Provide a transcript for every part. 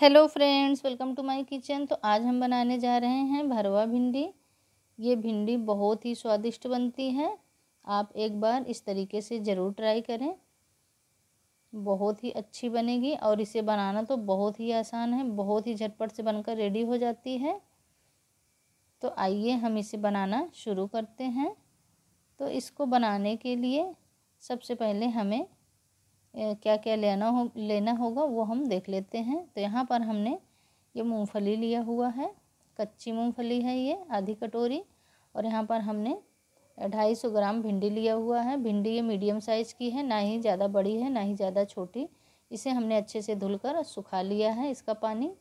hello friends welcome to my kitchen तो आज हम बनाने जा रहे हैं भरवा भिंडी ये भिंडी बहुत ही स्वादिष्ट बनती है आप एक बार इस तरीके से ज़रूर ट्राई करें बहुत ही अच्छी बनेगी और इसे बनाना तो बहुत ही आसान है बहुत ही झटपट से बनकर रेडी हो जाती है तो आइए हम इसे बनाना शुरू करते हैं तो इसको बनाने के लिए सबसे पहले हमें क्या क्या लेना हो लेना होगा वो हम देख लेते हैं तो यहाँ पर हमने ये मूंगफली लिया हुआ है कच्ची मूंगफली है ये आधी कटोरी और यहाँ पर हमने ढाई सौ ग्राम भिंडी लिया हुआ है भिंडी ये मीडियम साइज़ की है ना ही ज़्यादा बड़ी है ना ही ज़्यादा छोटी इसे हमने अच्छे से धुलकर सुखा लिया है इसका पानी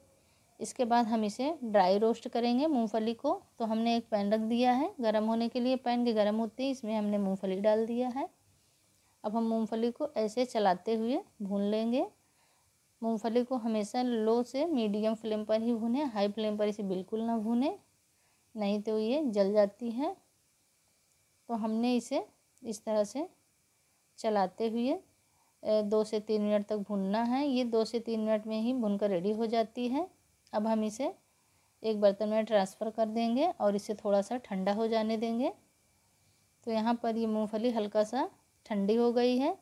इसके बाद हम इसे ड्राई रोस्ट करेंगे मूँगफली को तो हमने एक पैन रख दिया है गर्म होने के लिए पैन के गर्म होते ही इसमें हमने मूँगफली डाल दिया है अब हम मूंगफली को ऐसे चलाते हुए भून लेंगे मूंगफली को हमेशा लो से मीडियम फ्लेम पर ही भूनें हाई फ्लेम पर इसे बिल्कुल ना भूनें नहीं तो ये जल जाती है तो हमने इसे इस तरह से चलाते हुए दो से तीन मिनट तक भूनना है ये दो से तीन मिनट में ही भून कर रेडी हो जाती है अब हम इसे एक बर्तन में ट्रांसफ़र कर देंगे और इसे थोड़ा सा ठंडा हो जाने देंगे तो यहाँ पर ये मूंगफली हल्का सा ठंडी हो गई है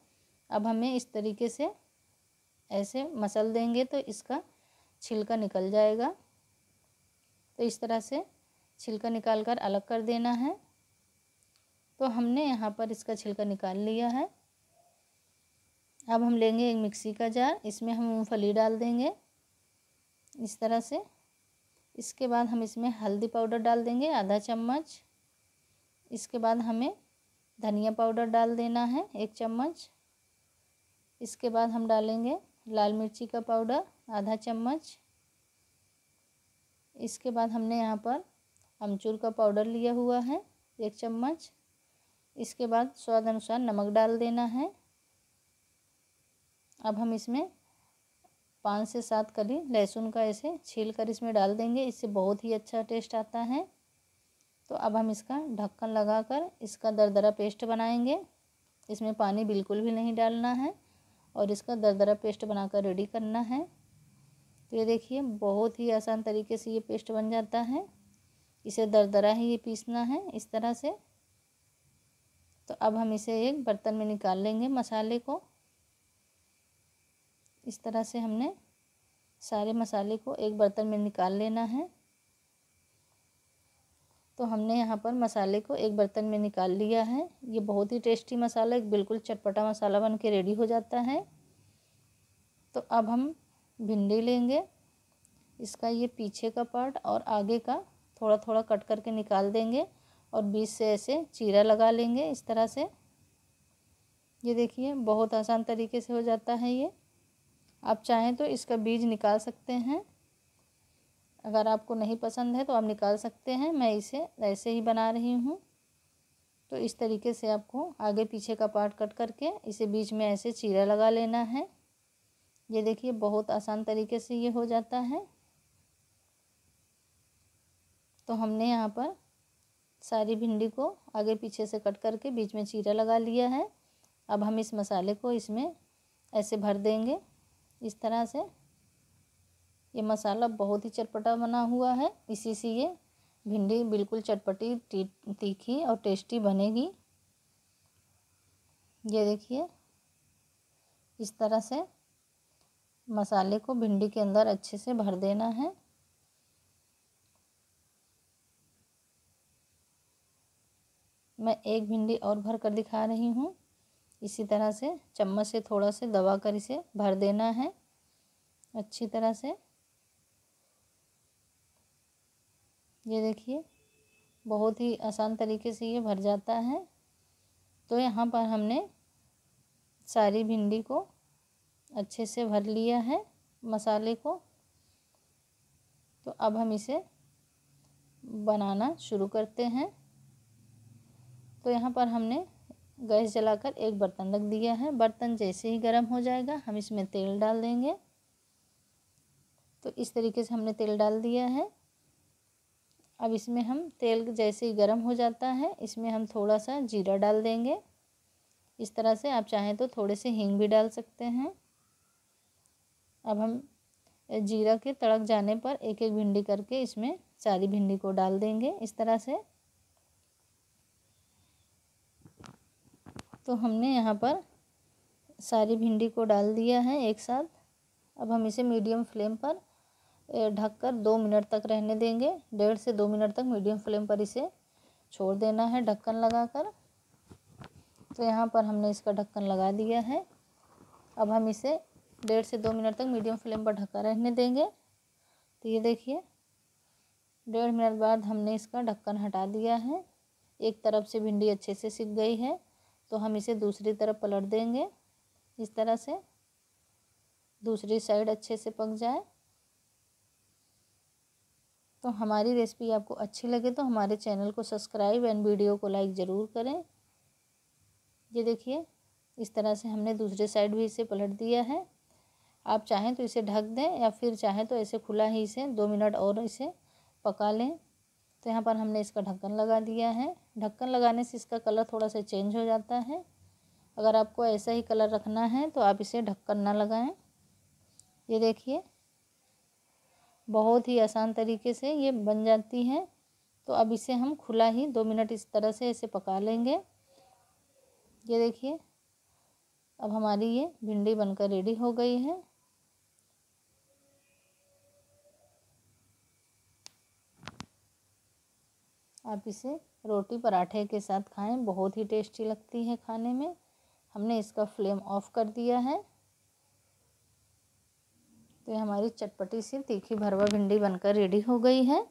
अब हमें इस तरीके से ऐसे मसल देंगे तो इसका छिलका निकल जाएगा तो इस तरह से छिलका निकाल कर अलग कर देना है तो हमने यहाँ पर इसका छिलका निकाल लिया है अब हम लेंगे एक मिक्सी का जार इसमें हम मूँगफली डाल देंगे इस तरह से इसके बाद हम इसमें हल्दी पाउडर डाल देंगे आधा चम्मच इसके बाद हमें धनिया पाउडर डाल देना है एक चम्मच इसके बाद हम डालेंगे लाल मिर्ची का पाउडर आधा चम्मच इसके बाद हमने यहाँ पर अमचूर का पाउडर लिया हुआ है एक चम्मच इसके बाद स्वाद अनुसार नमक डाल देना है अब हम इसमें पाँच से सात कली लहसुन का ऐसे छील कर इसमें डाल देंगे इससे बहुत ही अच्छा टेस्ट आता है तो अब हम इसका ढक्कन लगाकर इसका दरदरा पेस्ट बनाएंगे इसमें पानी बिल्कुल भी नहीं डालना है और इसका दरदरा पेस्ट बनाकर रेडी करना है तो ये देखिए बहुत ही आसान तरीके से ये पेस्ट बन जाता है इसे दरदरा ही ये पीसना है इस तरह से तो अब हम इसे एक बर्तन में निकाल लेंगे मसाले को इस तरह से हमने सारे मसाले को एक बर्तन में निकाल लेना है तो हमने यहाँ पर मसाले को एक बर्तन में निकाल लिया है ये बहुत ही टेस्टी मसाला एक बिल्कुल चटपटा मसाला बन के रेडी हो जाता है तो अब हम भिंडी लेंगे इसका ये पीछे का पार्ट और आगे का थोड़ा थोड़ा कट करके निकाल देंगे और बीच से ऐसे चीरा लगा लेंगे इस तरह से ये देखिए बहुत आसान तरीके से हो जाता है ये आप चाहें तो इसका बीज निकाल सकते हैं अगर आपको नहीं पसंद है तो आप निकाल सकते हैं मैं इसे ऐसे ही बना रही हूँ तो इस तरीके से आपको आगे पीछे का पार्ट कट करके इसे बीच में ऐसे चीरा लगा लेना है ये देखिए बहुत आसान तरीके से ये हो जाता है तो हमने यहाँ पर सारी भिंडी को आगे पीछे से कट करके बीच में चीरा लगा लिया है अब हम इस मसाले को इसमें ऐसे भर देंगे इस तरह से ये मसाला बहुत ही चटपटा बना हुआ है इसी से ये भिंडी बिल्कुल चटपटी तीखी और टेस्टी बनेगी ये देखिए इस तरह से मसाले को भिंडी के अंदर अच्छे से भर देना है मैं एक भिंडी और भर कर दिखा रही हूँ इसी तरह से चम्मच से थोड़ा से दबा कर इसे भर देना है अच्छी तरह से ये देखिए बहुत ही आसान तरीके से ये भर जाता है तो यहाँ पर हमने सारी भिंडी को अच्छे से भर लिया है मसाले को तो अब हम इसे बनाना शुरू करते हैं तो यहाँ पर हमने गैस जलाकर एक बर्तन रख दिया है बर्तन जैसे ही गर्म हो जाएगा हम इसमें तेल डाल देंगे तो इस तरीके से हमने तेल डाल दिया है अब इसमें हम तेल जैसे ही गर्म हो जाता है इसमें हम थोड़ा सा जीरा डाल देंगे इस तरह से आप चाहें तो थोड़े से हींग भी डाल सकते हैं अब हम जीरा के तड़क जाने पर एक एक भिंडी करके इसमें सारी भिंडी को डाल देंगे इस तरह से तो हमने यहाँ पर सारी भिंडी को डाल दिया है एक साथ अब हम इसे मीडियम फ्लेम पर ढककर दो मिनट तक रहने देंगे डेढ़ से दो मिनट तक मीडियम फ्लेम पर इसे छोड़ देना है ढक्कन लगाकर तो यहाँ पर हमने इसका ढक्कन लगा दिया है अब हम इसे डेढ़ से दो मिनट तक मीडियम फ्लेम पर ढका रहने देंगे तो ये देखिए डेढ़ मिनट बाद हमने इसका ढक्कन हटा दिया है एक तरफ से भिंडी अच्छे से सिक गई है तो हम इसे दूसरी तरफ पलट देंगे इस तरह से दूसरी साइड अच्छे से पक जाए तो हमारी रेसिपी आपको अच्छी लगे तो हमारे चैनल को सब्सक्राइब एंड वीडियो को लाइक ज़रूर करें ये देखिए इस तरह से हमने दूसरे साइड भी इसे पलट दिया है आप चाहें तो इसे ढक दें या फिर चाहें तो ऐसे खुला ही इसे दो मिनट और इसे पका लें तो यहाँ पर हमने इसका ढक्कन लगा दिया है ढक्कन लगाने से इसका कलर थोड़ा सा चेंज हो जाता है अगर आपको ऐसा ही कलर रखना है तो आप इसे ढक्कन ना लगाएं ये देखिए बहुत ही आसान तरीके से ये बन जाती हैं तो अब इसे हम खुला ही दो मिनट इस तरह से इसे पका लेंगे ये देखिए अब हमारी ये भिंडी बनकर रेडी हो गई है आप इसे रोटी पराठे के साथ खाएं बहुत ही टेस्टी लगती है खाने में हमने इसका फ्लेम ऑफ कर दिया है तो ये हमारी चटपटी सी तीखी भरवा भिंडी बनकर रेडी हो गई है